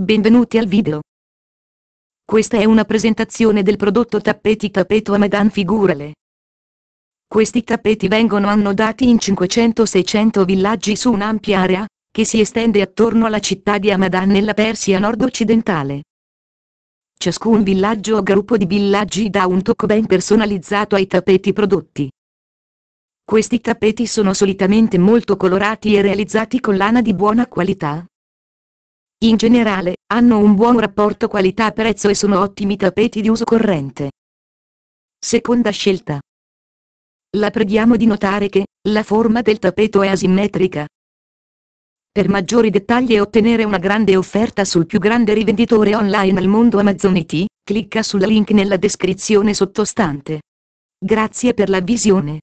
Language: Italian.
Benvenuti al video. Questa è una presentazione del prodotto tappeti tappeto Amadan Figurale. Questi tappeti vengono annodati in 500-600 villaggi su un'ampia area, che si estende attorno alla città di Amadan nella Persia nord-occidentale. Ciascun villaggio o gruppo di villaggi dà un tocco ben personalizzato ai tappeti prodotti. Questi tappeti sono solitamente molto colorati e realizzati con lana di buona qualità, in generale, hanno un buon rapporto qualità-prezzo e sono ottimi tappeti di uso corrente. Seconda scelta. La preghiamo di notare che, la forma del tappeto è asimmetrica. Per maggiori dettagli e ottenere una grande offerta sul più grande rivenditore online al mondo Amazon IT, clicca sul link nella descrizione sottostante. Grazie per la visione.